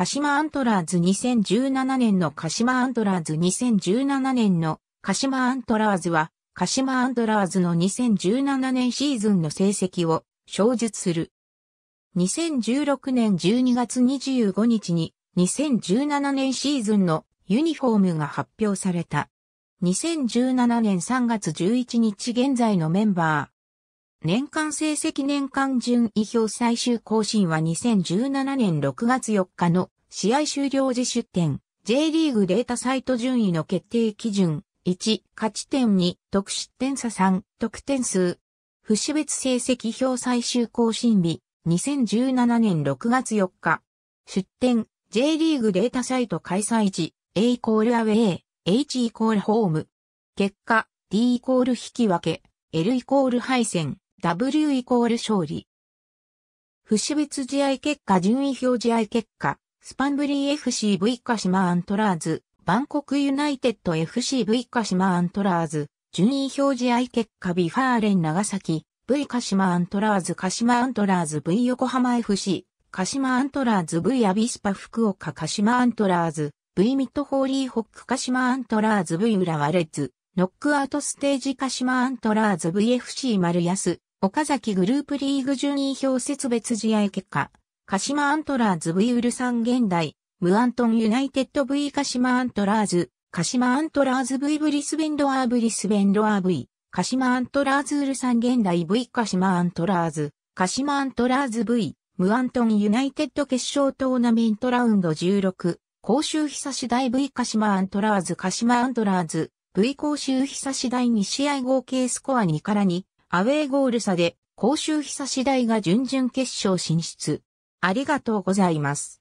鹿島アントラーズ2017年の鹿島アントラーズ2017年の鹿島アントラーズは、鹿島アントラーズの2017年シーズンの成績を詳述する。2016年12月25日に2017年シーズンのユニフォームが発表された。2017年3月11日現在のメンバー。年間成績年間順位表最終更新は2017年6月4日の試合終了時出展 J リーグデータサイト順位の決定基準1、勝ち点2、得失点差3、得点数。不死別成績表最終更新日、2017年6月4日。出展、J リーグデータサイト開催時、A イコールアウェイ、H イコールホーム。結果、D イコール引き分け、L イコール敗戦。W イコール勝利。不死別試合結果順位表示合結果、スパンブリー FCV 鹿島アントラーズ、バンコクユナイテッド FCV 鹿島アントラーズ、順位表示合結果ビファーレン長崎、V 鹿島アントラーズ鹿島アントラーズ V 横浜 FC、鹿島アントラーズ V アビスパ福岡鹿島アントラーズ、V ミッドホーリーホック鹿島アントラーズ V 浦和レッズ、ノックアウトステージ鹿島アントラーズ VFC 丸安、岡崎グループリーグ順位表節別試合結果、鹿島アントラーズ V ウルサン現代、ムアントンユナイテッド V 鹿島アントラーズ、鹿島アントラーズ V ブリスベンドアーブリスベンドアー V、鹿島アントラーズウルサン現代 V 鹿島アントラーズ、鹿島アントラーズ V、ムアントンユナイテッド決勝トーナメントラウンド16、公衆久し大 V 鹿島アントラーズ鹿島アントラーズ、V 公衆久し大2試合合計スコア2から2、アウェーゴール差で、甲州久次第が準々決勝進出。ありがとうございます。